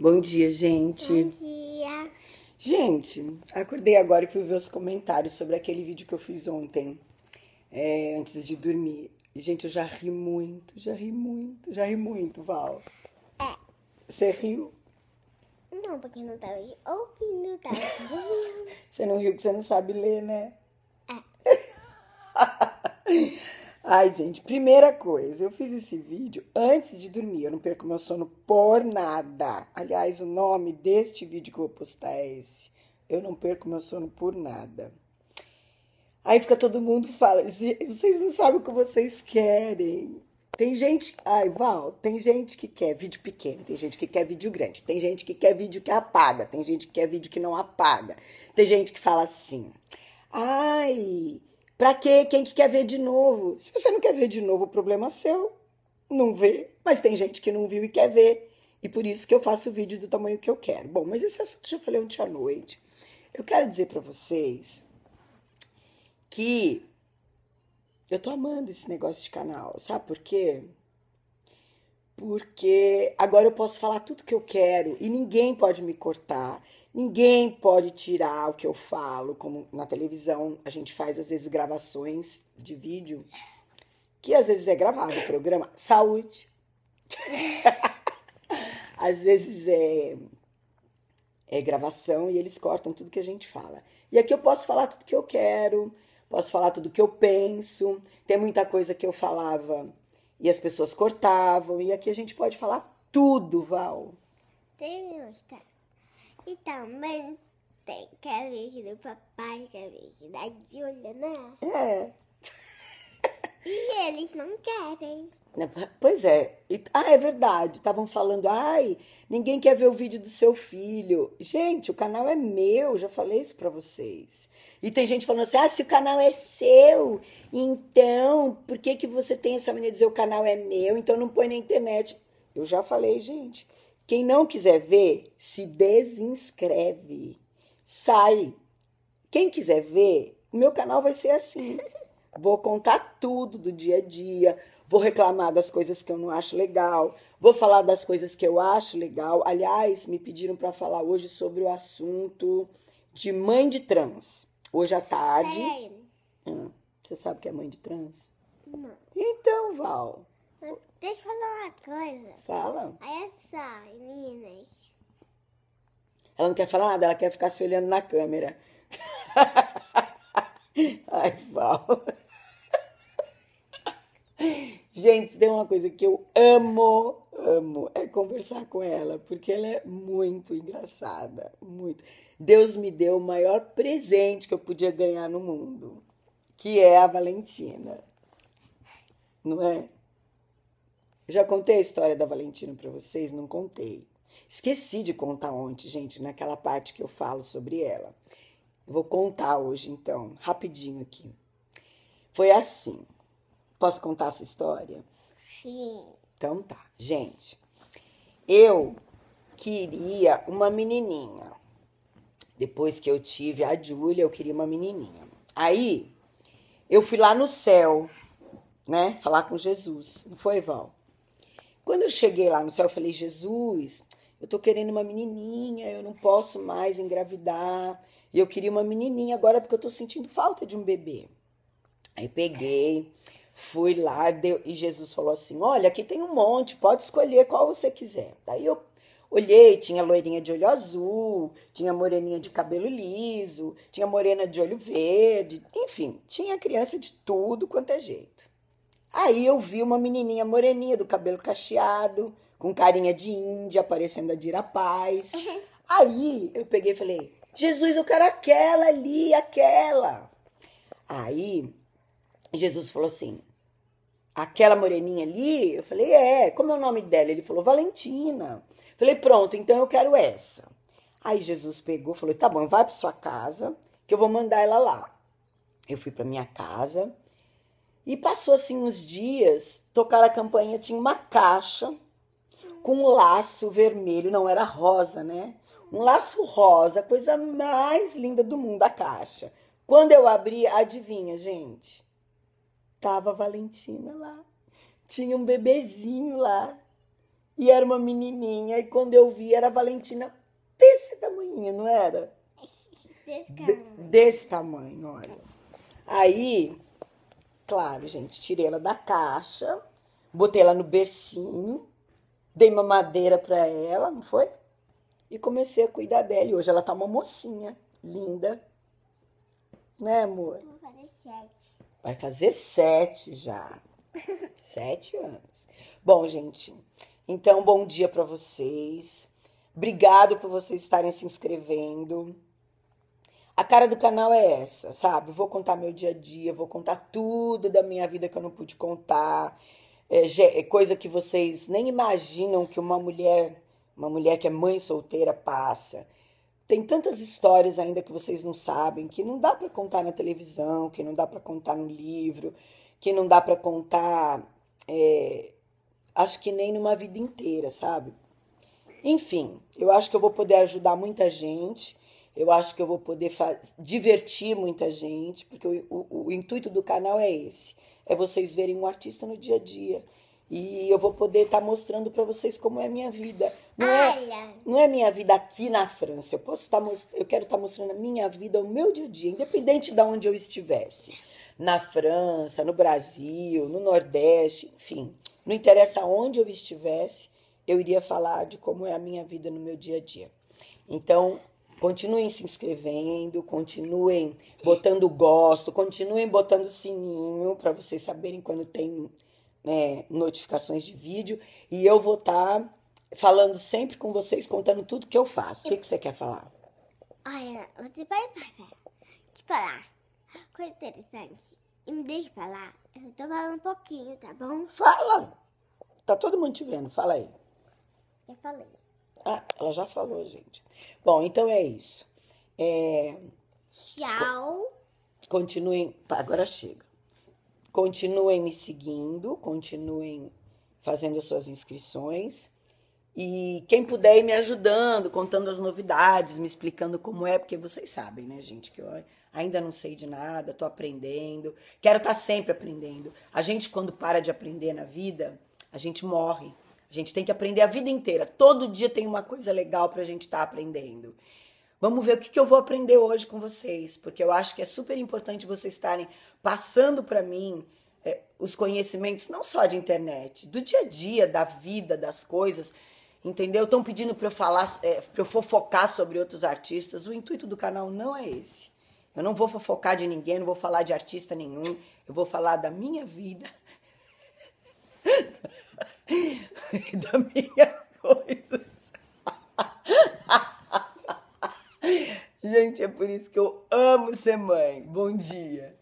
Bom dia, gente. Bom dia. Gente, acordei agora e fui ver os comentários sobre aquele vídeo que eu fiz ontem, é, antes de dormir. Gente, eu já ri muito, já ri muito, já ri muito, Val. É. Você riu? Não, porque não tava ouvindo, tava você não riu porque você não sabe ler, né? É. Ai, gente, primeira coisa, eu fiz esse vídeo antes de dormir, eu não perco meu sono por nada. Aliás, o nome deste vídeo que eu vou postar é esse. Eu não perco meu sono por nada. Aí fica todo mundo fala, vocês não sabem o que vocês querem. Tem gente, ai, Val, tem gente que quer vídeo pequeno, tem gente que quer vídeo grande, tem gente que quer vídeo que apaga, tem gente que quer vídeo que não apaga. Tem gente que fala assim: "Ai, para quê? Quem que quer ver de novo? Se você não quer ver de novo, o problema é seu. Não vê. Mas tem gente que não viu e quer ver. E por isso que eu faço o vídeo do tamanho que eu quero. Bom, mas esse assunto já falei ontem à noite. Eu quero dizer para vocês que eu tô amando esse negócio de canal, sabe por quê? porque agora eu posso falar tudo que eu quero e ninguém pode me cortar, ninguém pode tirar o que eu falo, como na televisão a gente faz às vezes gravações de vídeo, que às vezes é gravado o programa. Saúde! às vezes é, é gravação e eles cortam tudo que a gente fala. E aqui eu posso falar tudo que eu quero, posso falar tudo que eu penso, tem muita coisa que eu falava e as pessoas cortavam. E aqui a gente pode falar tudo, Val. Tem meu E também tem que ver do papai, que ver da Julia, né? É. E eles não querem. Né, pois é. ah, é verdade. Estavam falando, ai, ninguém quer ver o vídeo do seu filho. Gente, o canal é meu, já falei isso para vocês. E tem gente falando assim, ah, se o canal é seu, então por que, que você tem essa mania de dizer o canal é meu, então não põe na internet? Eu já falei, gente. Quem não quiser ver, se desinscreve. Sai. Quem quiser ver, o meu canal vai ser assim. Vou contar tudo do dia a dia, vou reclamar das coisas que eu não acho legal, vou falar das coisas que eu acho legal. Aliás, me pediram para falar hoje sobre o assunto de mãe de trans. Hoje à tarde. Ah, você sabe que é mãe de trans? Não. Então, Val. Deixa eu falar uma coisa. Fala. Olha só, meninas. Ela não quer falar nada, ela quer ficar se olhando na câmera. Ai, Val. Gente, tem uma coisa que eu amo, amo, é conversar com ela, porque ela é muito engraçada, muito. Deus me deu o maior presente que eu podia ganhar no mundo, que é a Valentina. Não é? já contei a história da Valentina para vocês? Não contei. Esqueci de contar ontem, gente, naquela parte que eu falo sobre ela. vou contar hoje, então, rapidinho aqui. Foi assim. Posso contar a sua história? Sim. Então tá, gente. Eu queria uma menininha. Depois que eu tive a Júlia, eu queria uma menininha. Aí eu fui lá no céu, né, falar com Jesus. Não foi, Val? Quando eu cheguei lá no céu, eu falei: "Jesus, eu tô querendo uma menininha, eu não posso mais engravidar. E eu queria uma menininha agora porque eu tô sentindo falta de um bebê". Aí peguei, Fui lá deu, e Jesus falou assim: Olha, aqui tem um monte, pode escolher qual você quiser. Daí eu olhei, tinha loirinha de olho azul, tinha moreninha de cabelo liso, tinha morena de olho verde, enfim, tinha criança de tudo quanto é jeito. Aí eu vi uma menininha moreninha do cabelo cacheado, com carinha de índia, parecendo a Dira Paz. Aí eu peguei e falei: Jesus, eu quero aquela ali, aquela. Aí Jesus falou assim: aquela moreninha ali? Eu falei, é, como é o nome dela? Ele falou, Valentina. Eu falei, pronto, então eu quero essa. Aí Jesus pegou, falou, tá bom, vai para sua casa, que eu vou mandar ela lá. Eu fui para minha casa e passou assim uns dias, tocar a campainha, tinha uma caixa com um laço vermelho, não era rosa, né? Um laço rosa, coisa mais linda do mundo a caixa. Quando eu abri, adivinha, gente? Tava a Valentina lá. Tinha um bebezinho lá. E era uma menininha. E quando eu vi, era a Valentina desse tamanho, não era? Desse tamanho. Desse tamanho, olha. Aí, claro, gente, tirei ela da caixa, botei ela no bercinho, dei uma madeira para ela, não foi? E comecei a cuidar dela. E hoje ela tá uma mocinha linda. Né, amor? Vou fazer sete. Vai fazer sete já. sete anos. Bom, gente, então bom dia para vocês. Obrigado por vocês estarem se inscrevendo. A cara do canal é essa, sabe? Vou contar meu dia a dia, vou contar tudo da minha vida que eu não pude contar. É, é coisa que vocês nem imaginam que uma mulher, uma mulher que é mãe solteira passa. Tem tantas histórias ainda que vocês não sabem, que não dá para contar na televisão, que não dá para contar no livro, que não dá para contar, é, acho que nem numa vida inteira, sabe? Enfim, eu acho que eu vou poder ajudar muita gente, eu acho que eu vou poder divertir muita gente, porque o, o, o intuito do canal é esse: é vocês verem um artista no dia a dia e eu vou poder estar tá mostrando para vocês como é a minha vida. Não é, Olha. é, não é minha vida aqui na França. Eu posso estar tá, eu quero estar tá mostrando a minha vida, o meu dia a dia, independente de onde eu estivesse. Na França, no Brasil, no Nordeste, enfim. Não interessa onde eu estivesse, eu iria falar de como é a minha vida no meu dia a dia. Então, continuem se inscrevendo, continuem botando gosto, continuem botando sininho para vocês saberem quando tem né, notificações de vídeo e eu vou estar tá falando sempre com vocês, contando tudo que eu faço. O que, que você quer falar? Olha, você pode falar. Que falar? Coisa interessante. E me deixe falar. Eu tô falando um pouquinho, tá bom? Fala! Tá todo mundo te vendo, fala aí. Já falei. Ah, ela já falou, gente. Bom, então é isso. É... Tchau. Continuem. Agora chega. Continuem me seguindo, continuem fazendo as suas inscrições. E quem puder ir me ajudando, contando as novidades, me explicando como é, porque vocês sabem, né, gente, que eu ainda não sei de nada, estou aprendendo, quero estar tá sempre aprendendo. A gente, quando para de aprender na vida, a gente morre. A gente tem que aprender a vida inteira. Todo dia tem uma coisa legal para a gente estar tá aprendendo. Vamos ver o que, que eu vou aprender hoje com vocês, porque eu acho que é super importante vocês estarem passando para mim é, os conhecimentos, não só de internet, do dia a dia, da vida, das coisas, entendeu? Estão pedindo para eu falar, é, para eu fofocar sobre outros artistas. O intuito do canal não é esse. Eu não vou fofocar de ninguém, não vou falar de artista nenhum. Eu vou falar da minha vida, da minhas coisas. Gente, é por isso que eu amo ser mãe. Bom dia.